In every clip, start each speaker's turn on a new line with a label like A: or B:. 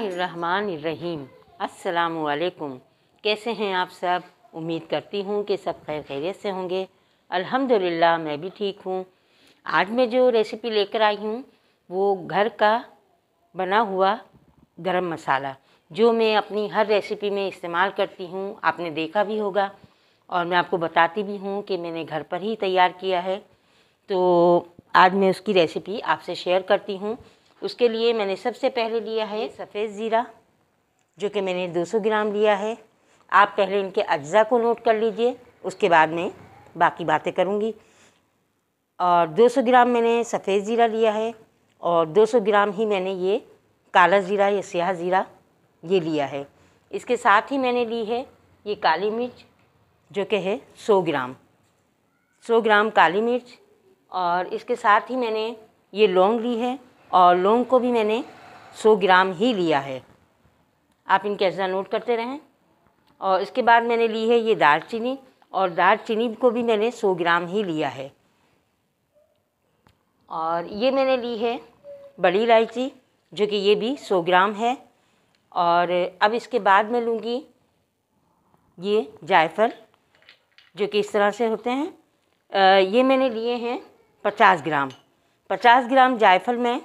A: रहीम अस्सलाम वालेकुम कैसे हैं आप सब उम्मीद करती हूँ कि सब खैर खैरियत से होंगे अल्हम्दुलिल्लाह मैं भी ठीक हूँ आज मैं जो रेसिपी लेकर आई हूँ वो घर का बना हुआ गरम मसाला जो मैं अपनी हर रेसिपी में इस्तेमाल करती हूँ आपने देखा भी होगा और मैं आपको बताती भी हूँ कि मैंने घर पर ही तैयार किया है तो आज मैं उसकी रेसिपी आपसे शेयर करती हूँ उसके लिए मैंने सबसे पहले लिया है सफ़ेद ज़ीरा जो कि मैंने 200 ग्राम लिया है आप पहले इनके अज्जा को नोट कर लीजिए उसके बाद में बाकी बातें करूँगी और 200 ग्राम मैंने सफ़ेद ज़ीरा लिया है और 200 ग्राम ही मैंने ये काला ज़ीरा या स्याह ज़ीरा ये लिया है इसके साथ ही मैंने ली है ये काली मिर्च जो कि है 100 ग्राम 100 ग्राम काली मिर्च और इसके साथ ही मैंने ये लौंग ली है और लौंग को भी मैंने 100 ग्राम ही लिया है आप इनके अज्जा नोट करते रहें और इसके बाद मैंने ली है ये दालचीनी और दालचीनी को भी मैंने 100 ग्राम ही लिया है और ये मैंने ली है बड़ी इलायची जो कि ये भी 100 ग्राम है और अब इसके बाद मैं लूँगी ये जायफल जो कि इस तरह से होते हैं आ, ये मैंने लिए हैं 50 ग्राम 50 ग्राम जायफल मैं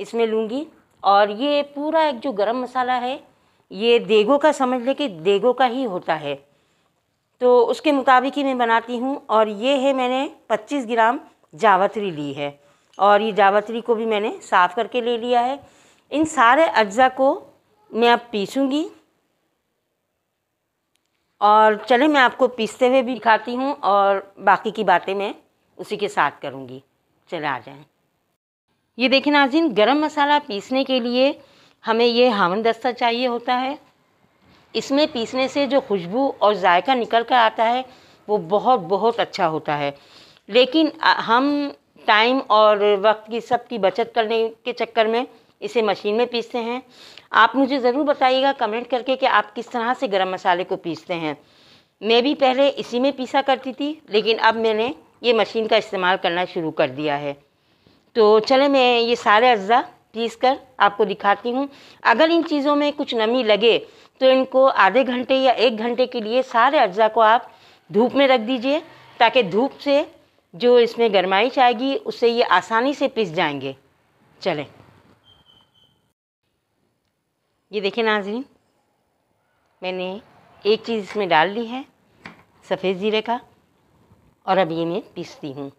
A: इसमें लूँगी और ये पूरा एक जो गरम मसाला है ये देगो का समझ लें कि देगो का ही होता है तो उसके मुताबिक ही मैं बनाती हूँ और ये है मैंने 25 ग्राम जावत्री ली है और ये जावत्री को भी मैंने साफ़ करके ले लिया है इन सारे अज्जा को मैं अब पीसूँगी और चले मैं आपको पीसते हुए भी दिखाती हूँ और बाकी की बातें मैं उसी के साथ करूँगी चले आ जाएँ ये देखिए नाजिन गरम मसाला पीसने के लिए हमें ये हावन दस्ता चाहिए होता है इसमें पीसने से जो खुशबू और जायका निकल कर आता है वो बहुत बहुत अच्छा होता है लेकिन हम टाइम और वक्त की सब की बचत करने के चक्कर में इसे मशीन में पीसते हैं आप मुझे ज़रूर बताइएगा कमेंट करके कि आप किस तरह से गरम मसाले को पीसते हैं मैं भी पहले इसी में पीसा करती थी लेकिन अब मैंने ये मशीन का इस्तेमाल करना शुरू कर दिया है तो चले मैं ये सारे अज्जा पीस कर आपको दिखाती हूँ अगर इन चीज़ों में कुछ नमी लगे तो इनको आधे घंटे या एक घंटे के लिए सारे अज्जा को आप धूप में रख दीजिए ताकि धूप से जो इसमें गर्माइश आएगी उससे ये आसानी से पिस जाएंगे चले ये देखें नाजरीन मैंने एक चीज़ इसमें डाल ली है सफ़ेद ज़ीरे का और अब ये मैं पीसती हूँ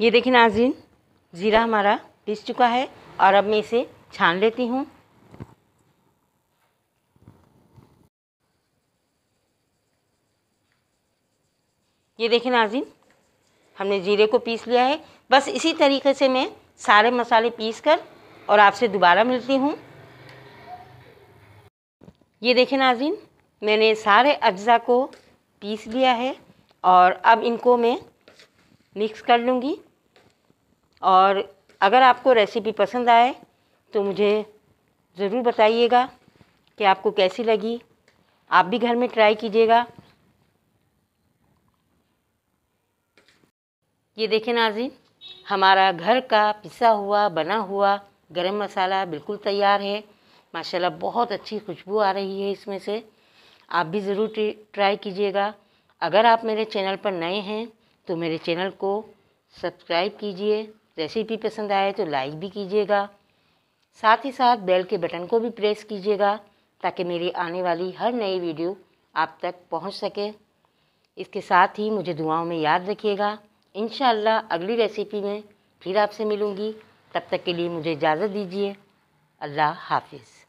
A: ये देखिए नाजिन ज़ीरा हमारा पिस चुका है और अब मैं इसे छान लेती हूँ ये देखिए नाजिन हमने जीरे को पीस लिया है बस इसी तरीके से मैं सारे मसाले पीस कर और आपसे दोबारा मिलती हूँ ये देखिए नाजिन मैंने सारे अज्जा को पीस लिया है और अब इनको मैं मिक्स कर लूँगी और अगर आपको रेसिपी पसंद आए तो मुझे ज़रूर बताइएगा कि आपको कैसी लगी आप भी घर में ट्राई कीजिएगा ये देखें नाजिन हमारा घर का पिसा हुआ बना हुआ गरम मसाला बिल्कुल तैयार है माशाल्लाह बहुत अच्छी खुशबू आ रही है इसमें से आप भी ज़रूर ट्राई कीजिएगा अगर आप मेरे चैनल पर नए हैं तो मेरे चैनल को सब्सक्राइब कीजिए रेसिपी पसंद आए तो लाइक भी कीजिएगा साथ ही साथ बेल के बटन को भी प्रेस कीजिएगा ताकि मेरी आने वाली हर नई वीडियो आप तक पहुंच सके इसके साथ ही मुझे दुआओं में याद रखिएगा इन अगली रेसिपी में फिर आपसे मिलूँगी तब तक के लिए मुझे इजाज़त दीजिए अल्लाह हाफिज़